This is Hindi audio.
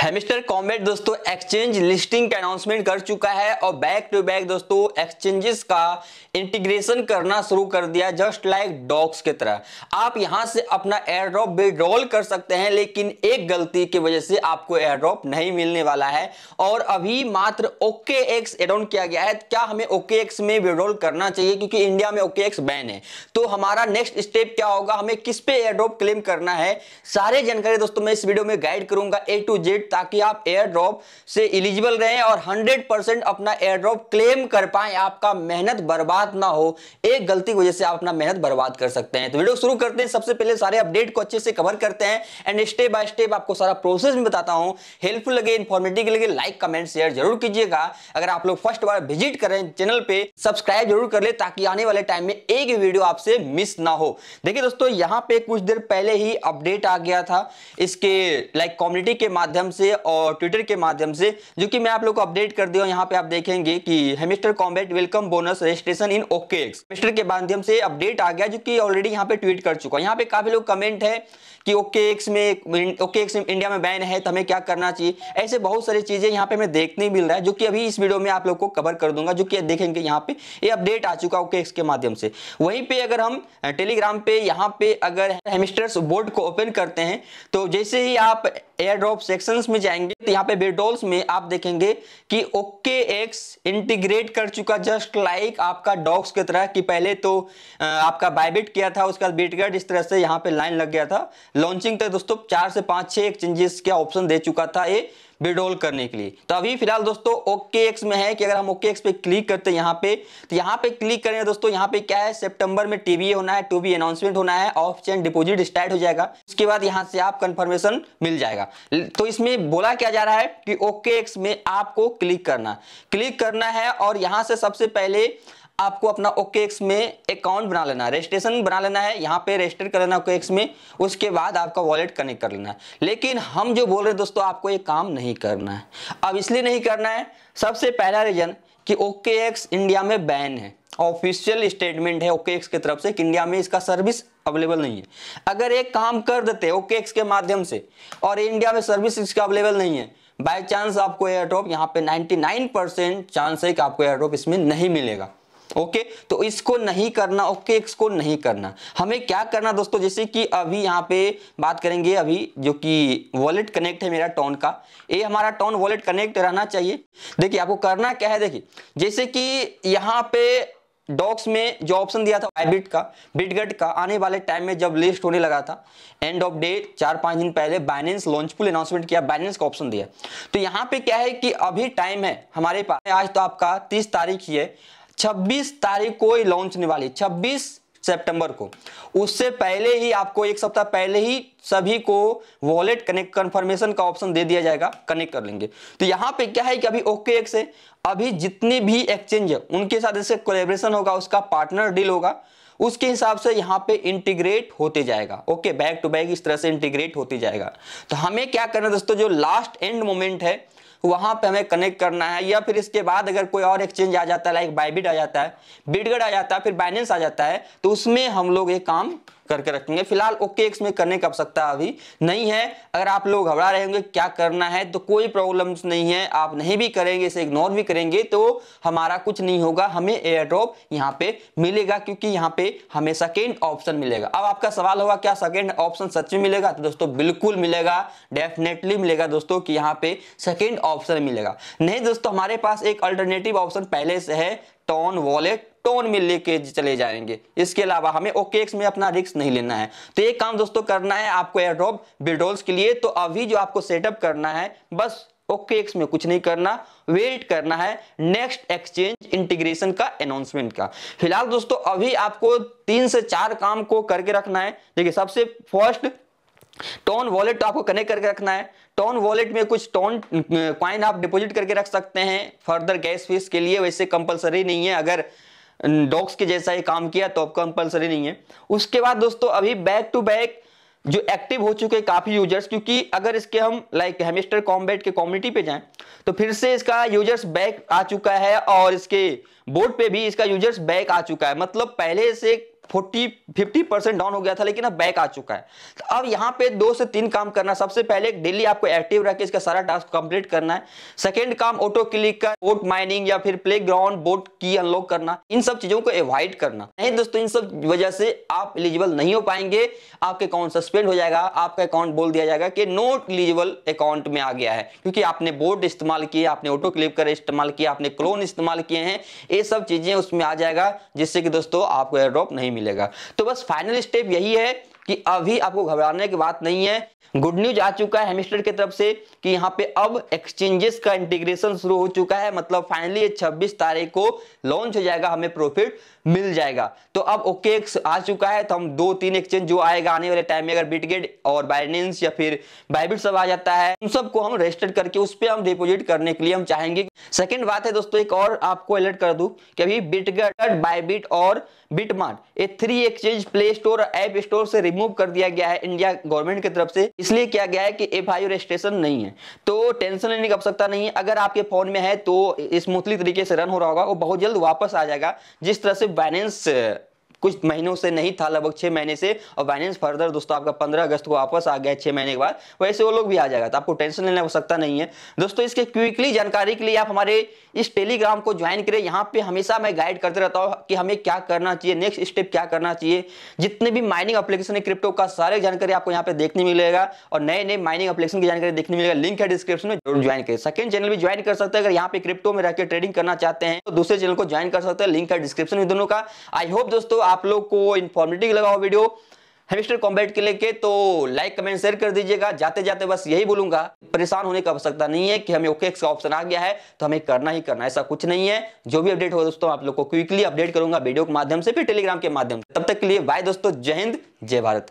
हेमिस्टर कॉम्बेट दोस्तों एक्सचेंज लिस्टिंग का अनाउंसमेंट कर चुका है और बैक टू बैक दोस्तों एक्सचेंजेस का इंटीग्रेशन करना शुरू कर दिया जस्ट लाइक डॉक्स की तरह आप यहां से अपना एयर ड्रॉप विड्रॉल कर सकते हैं लेकिन एक गलती की वजह से आपको एयर ड्रॉप नहीं मिलने वाला है और अभी मात्र ओके एक्स एडोन किया गया है क्या हमें ओके एक्स में विड्रॉल करना चाहिए क्योंकि इंडिया में ओके एक्स बैन है तो हमारा नेक्स्ट स्टेप क्या होगा हमें किस पे एयर ड्रॉप क्लेम करना है सारे जानकारी दोस्तों मैं इस वीडियो में गाइड करूंगा ए टू जेड ताकि आप एयर ड्रॉप से इलिजिबल रहें और 100 परसेंट अपना एयर ड्रॉप क्लेम कर पाए आपका मेहनत बर्बाद ना हो एक गलती की वजह से आप अपना मेहनत बर्बाद कर सकते हैं तो वीडियो शुरू करते हैं सबसे पहले सारे अपडेट को अच्छे से कवर करते हैं एंड स्टेप बाय स्टेप आपको सारा प्रोसेस भी बताता हूँ हेल्पफुल लगे इन्फॉर्मेटिव के लगे लाइक कमेंट शेयर जरूर कीजिएगा अगर आप लोग फर्स्ट बार विजिट करें चैनल पर सब्सक्राइब जरूर कर ले ताकि आने वाले टाइम में एक वीडियो आपसे मिस ना हो देखिए दोस्तों यहाँ पे कुछ देर पहले ही अपडेट आ गया था इसके लाइक कम्युनिटी के माध्यम से और ट्विटर के माध्यम से जो कि मैं आप लोग को अपडेट कर दिया यहाँ पे आप देखेंगे कि Hamster Kombat welcome bonus registration इन ओके मिस्टर के माध्यम से अपडेट आ गया जो कि ऑलरेडी यहाँ पे ट्वीट कर चुका है यहाँ पे काफी लोग कमेंट है कि ओके एक्स में ओके एक्स इंडिया में बैन है तो हमें क्या करना चाहिए ऐसे बहुत सारी चीजें यहाँ पे हमें देखने मिल रहा है जो कि अभी इस वीडियो में आप लोग को कवर कर दूंगा जो कि देखेंगे यहाँ पे ये अपडेट आ चुका ओके एक्स के माध्यम से वहीं पे अगर हम टेलीग्राम पे यहाँ पे अगर हेमिस्टर्स बोर्ड को ओपन करते हैं तो जैसे ही आप एयर ड्रॉप सेक्शन में जाएंगे तो यहाँ पे बेडोल्स में आप देखेंगे कि ओके एक्स इंटीग्रेट कर चुका जस्ट लाइक आपका डॉग्स की तरह कि पहले तो आपका बाइबिट किया था उसके बाद बिटगर्ड इस तरह से यहाँ पे लाइन लग गया था लॉन्चिंग तक दोस्तों चार से पांच छह एक्सचेंजेस का ऑप्शन दे चुका था ये विड्रोल करने के लिए तो अभी फिलहाल दोस्तों ओके एक्स में है कि अगर हम ओके एक्स पे क्लिक करते हैं यहाँ पे तो यहाँ पे क्लिक करें दोस्तों यहाँ पे क्या है सेप्टेम्बर में टीबीए होना है टू बी अनाउंसमेंट होना है ऑफ चेन डिपोजिट स्टार्ट हो जाएगा उसके बाद यहाँ से आप कंफर्मेशन मिल जाएगा तो इसमें बोला क्या जा रहा है कि ओके एक्स में आपको क्लिक करना क्लिक करना है और यहाँ से सबसे पहले आपको अपना ओकेएक्स में अकाउंट बना लेना है रजिस्ट्रेशन बना लेना है यहाँ पे रजिस्टर कर लेना ओकेएक्स में उसके बाद आपका वॉलेट कनेक्ट कर लेना है लेकिन हम जो बोल रहे हैं दोस्तों आपको ये काम नहीं करना है अब इसलिए नहीं करना है सबसे पहला रीजन कि ओकेएक्स इंडिया में बैन है ऑफिशियल स्टेटमेंट है ओकेएक्स की तरफ से कि इंडिया में इसका सर्विस अवेलेबल नहीं है अगर एक काम कर देते ओकेएक्स के माध्यम से और इंडिया में सर्विस इसका अवेलेबल नहीं है बाई चांस आपको एयर ड्रॉप यहाँ पे 99 परसेंट चांस है कि आपको एयर ड्रॉप इसमें नहीं मिलेगा ओके तो इसको नहीं करना ओके इसको नहीं करना हमें क्या करना दोस्तों जैसे कि अभी यहाँ पे बात करेंगे अभी जो कि वॉलेट कनेक्ट है मेरा टोन का ये हमारा टोन वॉलेट कनेक्ट रहना चाहिए देखिए आपको करना क्या है देखिए जैसे कि यहाँ पे डॉक्स में जो ऑप्शन दिया था बाइबिट का बिटगट का आने वाले टाइम में जब लिस्ट होने लगा था एंड ऑफ डे चार पांच दिन पहले बाइनेंस लॉन्चफुल अनाउंसमेंट किया बाइनेंस का ऑप्शन दिया तो यहाँ पे क्या है कि अभी टाइम है हमारे पास आज तो आपका तीस तारीख ही है 26 तारीख को ही लॉन्च होने वाली 26 सितंबर को उससे पहले ही आपको एक सप्ताह पहले ही सभी को वॉलेट कनेक्ट कंफर्मेशन का ऑप्शन दे दिया जाएगा कनेक्ट कर लेंगे तो यहां पे क्या है कि अभी ओके एक्स है अभी जितने भी एक्सचेंज है उनके साथ जैसे कोलेब्रेशन होगा उसका पार्टनर डील होगा उसके हिसाब से यहाँ पे इंटीग्रेट होते जाएगा ओके बैक टू बैक इस तरह से इंटीग्रेट होते जाएगा तो हमें क्या करना दोस्तों जो लास्ट एंड मोमेंट है वहां पे हमें कनेक्ट करना है या फिर इसके बाद अगर कोई और एक्सचेंज आ जाता है लाइक बाइबिट आ जाता है बिडगड आ जाता है फिर बाइनेंस आ जाता है तो उसमें हम लोग ये काम करके रखेंगे फिलहाल ओके एक्स में करने की आवश्यकता अभी नहीं है अगर आप लोग घबरा रहे होंगे क्या करना है तो कोई प्रॉब्लम नहीं है आप नहीं भी करेंगे इसे इग्नोर भी करेंगे तो हमारा कुछ नहीं होगा हमें एयर ड्रॉप यहाँ पे मिलेगा क्योंकि यहाँ पे हमें सेकेंड ऑप्शन मिलेगा अब आपका सवाल होगा क्या सेकेंड ऑप्शन सच में मिलेगा तो दोस्तों बिल्कुल मिलेगा डेफिनेटली मिलेगा दोस्तों कि यहाँ पे सेकेंड ऑप्शन मिलेगा नहीं दोस्तों हमारे पास एक अल्टरनेटिव ऑप्शन पहले से है टॉन वॉलेट टोन में लेके चले जाएंगे इसके अलावा हमें ओकेक्स में अपना रिक्स नहीं लेना है तो ये काम दोस्तों करना है आपको एयरड्रॉप बिडोल्स के लिए तो अभी जो आपको सेटअप करना है बस ओके एक्स में कुछ नहीं करना वेट करना है नेक्स्ट एक्सचेंज इंटीग्रेशन का अनाउंसमेंट का फिलहाल दोस्तों अभी आपको तीन से चार काम को करके रखना है देखिए सबसे फर्स्ट टोन वॉलेट तो आपको कनेक्ट करके रखना है टोन वॉलेट में कुछ टोन क्वाइन आप डिपॉजिट करके रख सकते हैं फर्दर गैस फीस के लिए वैसे कंपलसरी नहीं है अगर डॉग्स के जैसा ही काम किया तो अब कंपलसरी नहीं है उसके बाद दोस्तों अभी बैक टू बैक जो एक्टिव हो चुके काफ़ी यूजर्स क्योंकि अगर इसके हम लाइक हेमिस्टर कॉम्बेट के कम्युनिटी पे जाएं तो फिर से इसका यूजर्स बैक आ चुका है और इसके बोर्ड पे भी इसका यूजर्स बैक आ चुका है मतलब पहले से फोर्टी फिफ्टी परसेंट डाउन हो गया था लेकिन अब बैक आ चुका है तो अब यहाँ पे दो से तीन काम करना सबसे पहले डेली आपको एक्टिव रह के इसका सारा टास्क कंप्लीट करना है सेकेंड काम ऑटो क्लिक का बोट माइनिंग या फिर प्ले ग्राउंड बोट की अनलॉक करना इन सब चीजों को करना नहीं दोस्तों इन सब वजह से आप एलिजिबल नहीं हो पाएंगे आपके अकाउंट सस्पेंड हो जाएगा आपका अकाउंट बोल दिया जाएगा कि नोट एलिजिबल अकाउंट में आ गया है क्योंकि आपने बोर्ड इस्तेमाल किए आपने ऑटो कर इस्तेमाल किया आपने क्लोन इस्तेमाल किए हैं ये सब चीजें उसमें आ जाएगा जिससे कि दोस्तों आपको एयर ड्रॉप नहीं मिलेगा तो बस फाइनल स्टेप यही है कि अभी आपको घबराने की बात नहीं है गुड न्यूज आ चुका है हेमिस्टर की तरफ से कि यहाँ पे अब एक्सचेंजेस का इंटीग्रेशन शुरू हो चुका है मतलब फाइनली ये 26 तारीख को लॉन्च हो जाएगा हमें प्रॉफिट मिल जाएगा तो अब ओके okay आ चुका है तो हम दो तीन एक्सचेंज जो आएगा आने वाले टाइम में अगर बिटगेट और बाइनेंस या फिर बाइबिट सब आ जाता है उन सबको हम रजिस्टर करके उस पर हम डिपोजिट करने के लिए हम चाहेंगे सेकेंड बात है दोस्तों एक और आपको अलर्ट कर दू कि अभी बिटगेट बाइबिट और बिटमार्ट ये three exchange Play Store App Store से रिव्यू रिमूव कर दिया गया है इंडिया गवर्नमेंट की तरफ से इसलिए क्या गया है कि एफ आई रजिस्ट्रेशन नहीं है तो टेंशन लेने की आवश्यकता नहीं है अगर आपके फोन में है तो स्मूथली तरीके से रन हो रहा होगा वो बहुत जल्द वापस आ जाएगा जिस तरह से बाइनेंस कुछ महीनों से नहीं था लगभग छह महीने से और बाइनेंस फर्दर दोस्तों आपका पंद्रह अगस्त को वापस आ गया छह महीने के बाद वैसे वो लोग भी आ जाएगा तो आपको टेंशन लेने सकता नहीं है दोस्तों इसके क्विकली जानकारी के लिए आप हमारे इस टेलीग्राम को ज्वाइन करें यहाँ पे हमेशा मैं गाइड करते रहता हूँ कि हमें क्या करना चाहिए नेक्स्ट स्टेप क्या करना चाहिए जितने भी माइनिंग अपलिकेशन है क्रिप्टो का सारे जानकारी आपको यहाँ पे देखने मिलेगा और नए नए माइनिंग अपलिकेशन की जानकारी देखने मिलेगा लिंक है डिस्क्रिप्शन में जरूर ज्वाइन करें सेकंड चैनल भी ज्वाइन कर सकते हैं अगर यहाँ पे क्रिप्टो में रहकर ट्रेडिंग करना चाहते हैं तो दूसरे चैनल को ज्वाइन कर सकते हैं लिंक है डिस्क्रिप्शन में दोनों का आई होप दोस्तों आप लोग को इन्फॉर्मेटिव लगा हो वीडियो हेमिस्टर कॉम्बेट के लेके तो लाइक कमेंट शेयर कर दीजिएगा जाते जाते बस यही बोलूंगा परेशान होने का आवश्यकता नहीं है कि हमें ओके का ऑप्शन आ गया है तो हमें करना ही करना ऐसा कुछ नहीं है जो भी अपडेट हो दोस्तों आप लोग को क्विकली अपडेट करूंगा वीडियो के माध्यम से फिर टेलीग्राम के माध्यम से तब तक के लिए बाय दोस्तों जय हिंद जय भारत